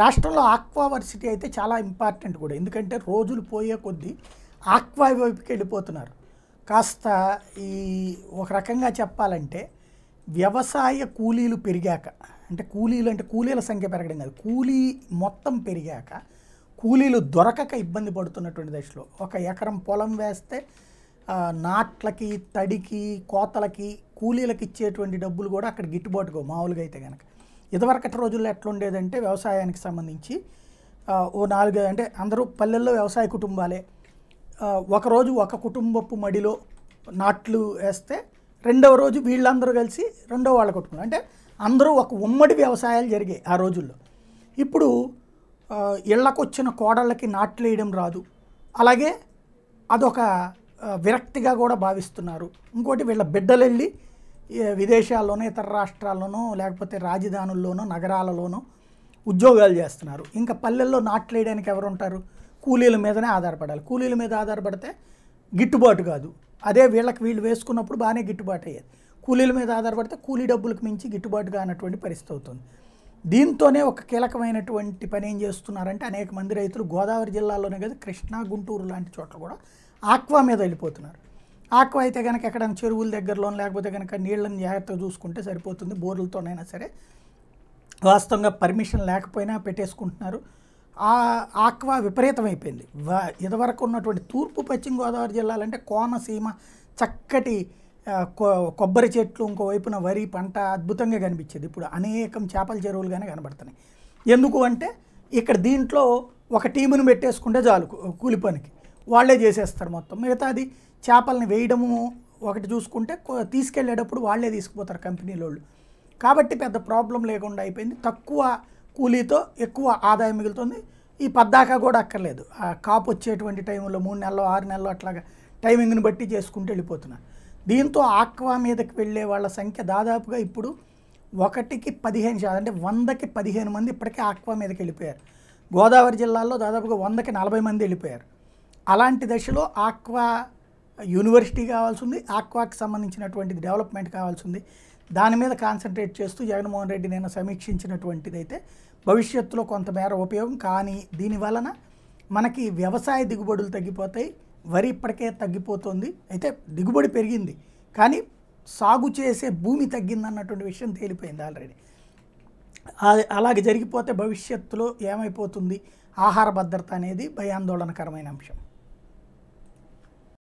రాష్ట్రంలో ఆక్వావర్సిటీ అయితే చాలా ఇంపార్టెంట్ కూడా ఎందుకంటే రోజులు పోయే కొద్దీ ఆక్వా వైపుకి వెళ్ళిపోతున్నారు కాస్త ఈ ఒక రకంగా చెప్పాలంటే వ్యవసాయ కూలీలు పెరిగాక అంటే కూలీలు అంటే కూలీల సంఖ్య పెరగడం కాదు కూలీ మొత్తం పెరిగాక కూలీలు దొరకక ఇబ్బంది పడుతున్నటువంటి దశలో ఒక ఎకరం పొలం వేస్తే నాట్లకి తడికి కోతలకి కూలీలకు ఇచ్చేటువంటి డబ్బులు కూడా అక్కడ గిట్టుబాటుకో మామూలుగా అయితే కనుక ఇదివరకటి రోజుల్లో ఎట్లుండేదంటే వ్యవసాయానికి సంబంధించి ఓ నాలుగు అంటే అందరూ పల్లెల్లో వ్యవసాయ కుటుంబాలే ఒకరోజు ఒక కుటుంబపు మడిలో నాట్లు వేస్తే రెండవ రోజు వీళ్ళందరూ కలిసి రెండో వాళ్ళ కుటుంబం అంటే అందరూ ఒక ఉమ్మడి వ్యవసాయాలు జరిగాయి ఆ రోజుల్లో ఇప్పుడు ఇళ్ళకొచ్చిన కోడళ్ళకి నాట్లు వేయడం రాదు అలాగే అదొక విరక్తిగా కూడా భావిస్తున్నారు ఇంకోటి వీళ్ళ బిడ్డలు వెళ్ళి విదేశాల్లోనూ ఇతర రాష్ట్రాల్లోనూ లేకపోతే రాజధానుల్లోనూ నగరాలలోనూ ఉద్యోగాలు చేస్తున్నారు ఇంకా పల్లెల్లో నాట్లేయడానికి ఎవరు ఉంటారు కూలీల మీదనే ఆధారపడాలి కూలీల మీద ఆధారపడితే గిట్టుబాటు కాదు అదే వీళ్ళకి వీళ్ళు వేసుకున్నప్పుడు బాగానే గిట్టుబాటు అయ్యేది కూలీల మీద ఆధారపడితే కూలీ డబ్బులకు మించి గిట్టుబాటు కానటువంటి పరిస్థితి అవుతుంది దీంతోనే ఒక కీలకమైనటువంటి పని ఏం చేస్తున్నారంటే అనేక మంది రైతులు గోదావరి జిల్లాలోనే కాదు కృష్ణా గుంటూరు లాంటి చోట్ల కూడా ఆక్వా మీద వెళ్ళిపోతున్నారు ఆక్వ అయితే కనుక ఎక్కడైనా చెరువుల దగ్గరలో లేకపోతే కనుక నీళ్ళని జాగ్రత్తగా చూసుకుంటే సరిపోతుంది బోర్లతోనైనా సరే వాస్తవంగా పర్మిషన్ లేకపోయినా పెట్టేసుకుంటున్నారు ఆ ఆక్వా విపరీతమైపోయింది ఇదివరకు ఉన్నటువంటి తూర్పు పశ్చిమ గోదావరి జిల్లాలంటే కోనసీమ చక్కటి కొబ్బరి చెట్లు ఇంకోవైపున వరి పంట అద్భుతంగా కనిపించేది ఇప్పుడు అనేకం చేపల చెరువులుగానే కనబడుతున్నాయి ఎందుకు అంటే ఇక్కడ దీంట్లో ఒక టీమును పెట్టేసుకుంటే చాలు కూలి పనికి వాళ్ళే చేసేస్తారు మొత్తం మిగతాది చేపల్ని వేయడము ఒకటి చూసుకుంటే తీసుకెళ్ళేటప్పుడు వాళ్ళే తీసుకుపోతారు కంపెనీల వాళ్ళు కాబట్టి పెద్ద ప్రాబ్లం లేకుండా అయిపోయింది తక్కువ కూలీతో ఎక్కువ ఆదాయం మిగులుతుంది ఈ పద్దాకా కూడా అక్కర్లేదు ఆ కాపు వచ్చేటువంటి టైంలో మూడు నెలలు ఆరు నెలలు అట్లాగా టైమింగ్ని బట్టి చేసుకుంటూ వెళ్ళిపోతున్నారు దీంతో ఆక్వా మీదకి వెళ్ళే వాళ్ళ సంఖ్య దాదాపుగా ఇప్పుడు ఒకటికి పదిహేను శాతం అంటే వందకి పదిహేను మంది ఇప్పటికే ఆక్వా మీదకి వెళ్ళిపోయారు గోదావరి జిల్లాలో దాదాపుగా వందకి నలభై మంది వెళ్ళిపోయారు అలాంటి దశలో ఆక్వా యూనివర్సిటీ కావాల్సి ఉంది ఆక్వాకి సంబంధించినటువంటిది డెవలప్మెంట్ కావాల్సి ఉంది దాని మీద కాన్సన్ట్రేట్ చేస్తూ జగన్మోహన్ రెడ్డి నేను సమీక్షించినటువంటిదైతే భవిష్యత్తులో కొంతమేర ఉపయోగం కానీ దీని వలన మనకి వ్యవసాయ దిగుబడులు తగ్గిపోతాయి వరి ఇప్పటికే తగ్గిపోతుంది అయితే దిగుబడి పెరిగింది కానీ సాగు చేసే భూమి తగ్గిందన్నటువంటి విషయం తేలిపోయింది ఆల్రెడీ అలాగే జరిగిపోతే భవిష్యత్తులో ఏమైపోతుంది ఆహార భద్రత అనేది భయాందోళనకరమైన అంశం